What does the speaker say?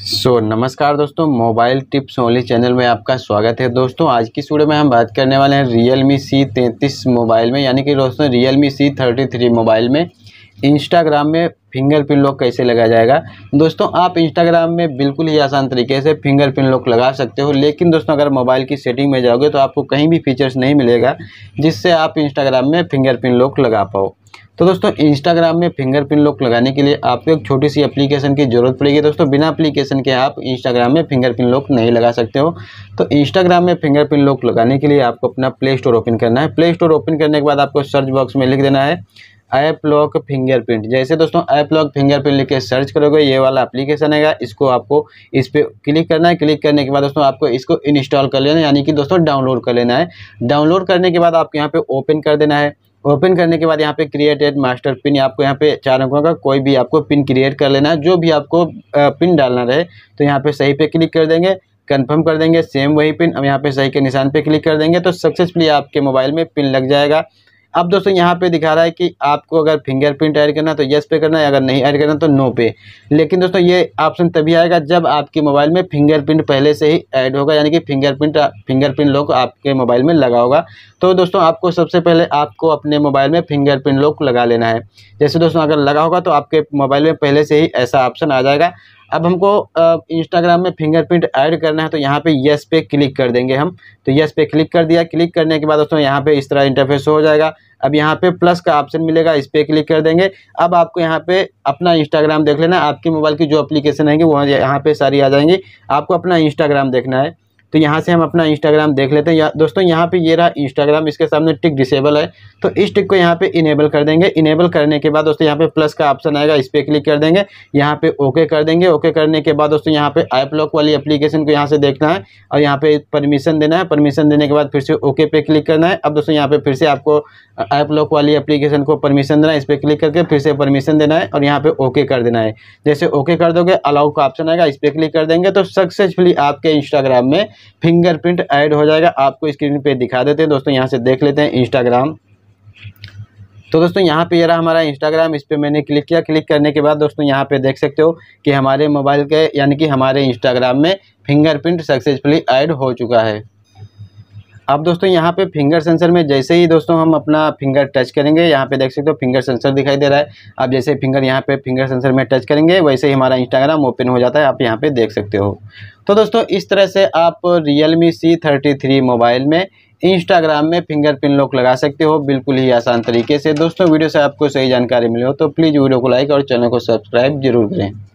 सो so, नमस्कार दोस्तों mobile tips only channel में आपका स्वागत है दोस्तों आज की वीडियो में हम बात करने वाले हैं रियल मी सी तैंतीस मोबाइल में यानी कि दोस्तों real Realme C thirty three mobile में इंस्टाग्राम में फिंगरप्रिंट लॉक कैसे लगाया जाएगा दोस्तों आप इंस्टाग्राम में बिल्कुल ही आसान तरीके से फिंगरप्रिंट लॉक लगा सकते हो लेकिन दोस्तों अगर मोबाइल की सेटिंग में जाओगे तो आपको कहीं भी फीचर्स नहीं मिलेगा जिससे आप इंस्टाग्राम में फिंगरप्रिंट लॉक लगा पाओ तो दोस्तों इंस्टाग्राम में फिंगरप्रिंट लॉक लगाने के लिए आपको एक छोटी सी एप्लीकेशन की ज़रूरत पड़ेगी दोस्तों बिना एप्लीकेशन के आप इंस्टाग्राम में फिंगरप्रिंट लॉक नहीं लगा सकते हो तो इंस्टाग्राम में फिंगरप्रिंट लॉक लगाने के लिए आपको अपना प्ले स्टोर ओपन करना है प्ले स्टोर ओपन करने के बाद आपको सर्च बॉक्स में लिख देना है ऐप लॉक फिंगरप्रिंट जैसे दोस्तों ऐप लॉक फिंगरप्रिंट लिख के सर्च करोगे ये वाला एप्लीकेशन आएगा इसको आपको इस पर क्लिक करना है क्लिक करने के बाद दोस्तों आपको इसको इंस्टॉल कर लेना है यानी कि दोस्तों डाउनलोड कर लेना है डाउनलोड करने के बाद आपको यहाँ पे ओपन कर देना है ओपन करने के बाद यहाँ पे क्रिएट एड मास्टर पिन आपको यहाँ पे चार अंकों का कोई भी आपको पिन क्रिएट कर लेना है जो भी आपको पिन डालना रहे तो यहाँ पे सही पे क्लिक कर देंगे कंफर्म कर देंगे सेम वही पिन अब यहाँ पे सही के निशान पे क्लिक कर देंगे तो सक्सेसफुली आपके मोबाइल में पिन लग जाएगा अब दोस्तों यहाँ पे दिखा रहा है कि आपको अगर फिंगरप्रिंट ऐड करना है तो येस पे करना है अगर नहीं ऐड करना तो नो पे लेकिन दोस्तों ये ऑप्शन तभी आएगा जब आपके मोबाइल में फिंगरप्रिंट पहले से ही ऐड होगा यानी कि फिंगरप्रिंट फिंगरप्रिंट लॉक आपके मोबाइल में लगा होगा तो दोस्तों आपको सबसे पहले आपको अपने मोबाइल में फिंगरप्रिंट लॉक लगा लेना है जैसे दोस्तों अगर लगा होगा तो आपके मोबाइल में पहले से ही ऐसा ऑप्शन आ जाएगा अब हमको इंस्टाग्राम में फिंगरप्रिंट ऐड करना है तो यहाँ पे यस पे क्लिक कर देंगे हम तो यस पे क्लिक कर दिया क्लिक करने के बाद दोस्तों यहाँ पे इस तरह इंटरफेस हो जाएगा अब यहाँ पे प्लस का ऑप्शन मिलेगा इस पर क्लिक कर देंगे अब आपको यहाँ पे अपना इंस्टाग्राम देख लेना आपके मोबाइल की जो अप्लीकेशन है वो यहाँ पे सारी आ जाएंगी आपको अपना इंस्टाग्राम देखना है तो यहाँ से हम अपना इंस्टाग्राम देख लेते हैं या दोस्तों यहाँ पे ये रहा इंस्टाग्राम इसके सामने टिक डिसेबल है तो इस टिक को यहाँ पे इनेबल कर देंगे इनेबल करने के बाद दोस्तों यहाँ पे प्लस का ऑप्शन आएगा इस पर क्लिक कर देंगे यहाँ पे ओके कर देंगे ओके करने के बाद दोस्तों यहाँ पे ऐप लॉक वाली अप्लीकेशन को यहाँ से देखना है और यहाँ पे परमिशन देना है परमिशन देने के बाद फिर से ओके पे क्लिक करना है अब दोस्तों यहाँ पे फिर से आपको ऐप लॉक वाली एप्लीकेशन को परमिशन देना है इस पर क्लिक करके फिर से परमिशन देना है और यहाँ पे ओके कर देना है जैसे ओके कर दोगे अलाउ का ऑप्शन आएगा इस पर क्लिक कर देंगे तो सक्सेसफुली आपके इंस्टाग्राम में फिंगरप्रिंट ऐड हो जाएगा आपको स्क्रीन पे दिखा देते हैं दोस्तों यहाँ से देख लेते हैं इंस्टाग्राम तो दोस्तों यहाँ पे ये रहा हमारा इंस्टाग्राम इस पर मैंने क्लिक किया क्लिक करने के बाद दोस्तों यहाँ पे देख सकते हो कि हमारे मोबाइल के यानी कि हमारे इंस्टाग्राम में फिंगरप्रिंट सक्सेसफुली ऐड हो चुका है अब दोस्तों यहाँ पे फिंगर सेंसर में जैसे ही दोस्तों हम अपना फिंगर टच करेंगे यहाँ पे देख सकते हो फिंगर सेंसर दिखाई दे रहा है आप जैसे फिंगर यहाँ पे फिंगर सेंसर में टच करेंगे वैसे ही हमारा इंस्टाग्राम ओपन हो जाता है आप यहाँ पे देख सकते हो तो दोस्तों इस तरह से आप Realme C thirty three mobile में इंस्टाग्राम में फिंगरप्रिंट लॉक लगा सकते हो बिल्कुल ही आसान तरीके से दोस्तों वीडियो से आपको सही जानकारी मिले हो तो प्लीज़ वीडियो को लाइक और चैनल को सब्सक्राइब जरूर करें